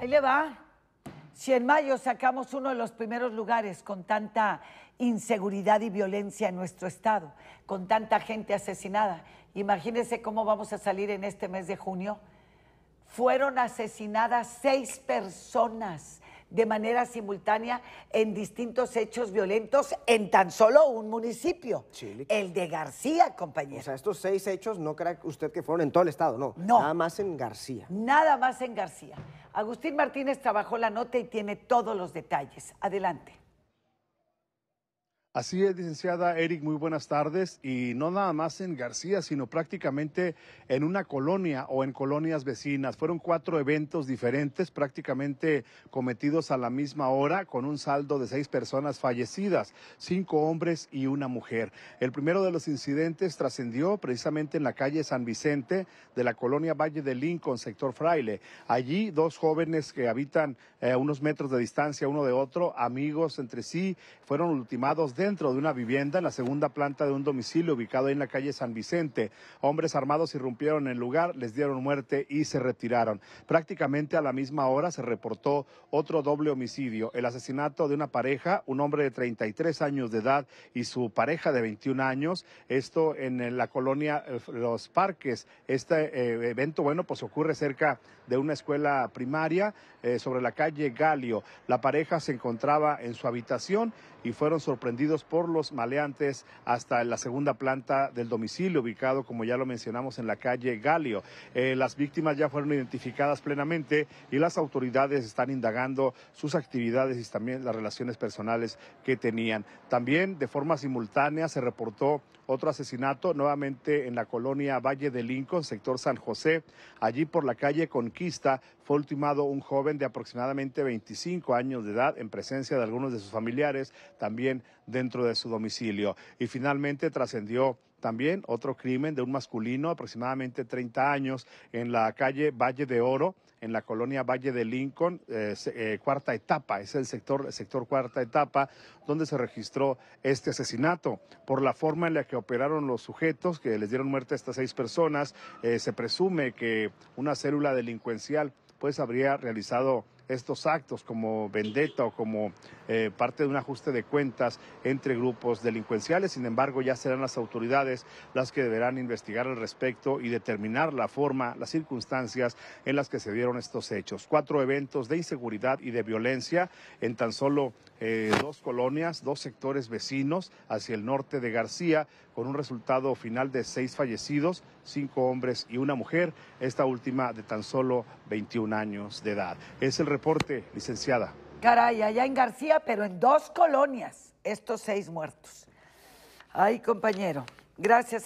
Ahí le va. Si en mayo sacamos uno de los primeros lugares con tanta inseguridad y violencia en nuestro estado, con tanta gente asesinada, imagínense cómo vamos a salir en este mes de junio. Fueron asesinadas seis personas de manera simultánea en distintos hechos violentos en tan solo un municipio. El de García, compañero. O sea, estos seis hechos no crea usted que fueron en todo el estado, No. Nada más en García. Nada más en García. Agustín Martínez trabajó la nota y tiene todos los detalles. Adelante. Así es, licenciada Eric, muy buenas tardes. Y no nada más en García, sino prácticamente en una colonia o en colonias vecinas. Fueron cuatro eventos diferentes, prácticamente cometidos a la misma hora, con un saldo de seis personas fallecidas, cinco hombres y una mujer. El primero de los incidentes trascendió precisamente en la calle San Vicente de la colonia Valle de Lincoln, sector Fraile. Allí dos jóvenes que habitan a eh, unos metros de distancia uno de otro, amigos entre sí, fueron ultimados de dentro de una vivienda en la segunda planta de un domicilio ubicado en la calle San Vicente. Hombres armados irrumpieron en el lugar, les dieron muerte y se retiraron. Prácticamente a la misma hora se reportó otro doble homicidio, el asesinato de una pareja, un hombre de 33 años de edad y su pareja de 21 años, esto en la colonia eh, Los Parques. Este eh, evento, bueno, pues ocurre cerca de una escuela primaria eh, sobre la calle Galio. La pareja se encontraba en su habitación y fueron sorprendidos por los maleantes hasta la segunda planta del domicilio, ubicado, como ya lo mencionamos, en la calle Galio. Eh, las víctimas ya fueron identificadas plenamente y las autoridades están indagando sus actividades y también las relaciones personales que tenían. También, de forma simultánea, se reportó otro asesinato, nuevamente en la colonia Valle de Lincoln, sector San José. Allí, por la calle Conquista, fue ultimado un joven de aproximadamente 25 años de edad en presencia de algunos de sus familiares, también de dentro de su domicilio. Y finalmente trascendió también otro crimen de un masculino aproximadamente 30 años en la calle Valle de Oro, en la colonia Valle de Lincoln, eh, eh, cuarta etapa, es el sector, sector cuarta etapa, donde se registró este asesinato. Por la forma en la que operaron los sujetos que les dieron muerte a estas seis personas, eh, se presume que una célula delincuencial pues habría realizado estos actos como vendetta o como eh, parte de un ajuste de cuentas entre grupos delincuenciales. Sin embargo, ya serán las autoridades las que deberán investigar al respecto y determinar la forma, las circunstancias en las que se dieron estos hechos. Cuatro eventos de inseguridad y de violencia en tan solo eh, dos colonias, dos sectores vecinos hacia el norte de García, con un resultado final de seis fallecidos, cinco hombres y una mujer, esta última de tan solo 21 años de edad. Es el reporte, licenciada. Caray, allá en García, pero en dos colonias, estos seis muertos. Ay, compañero, gracias.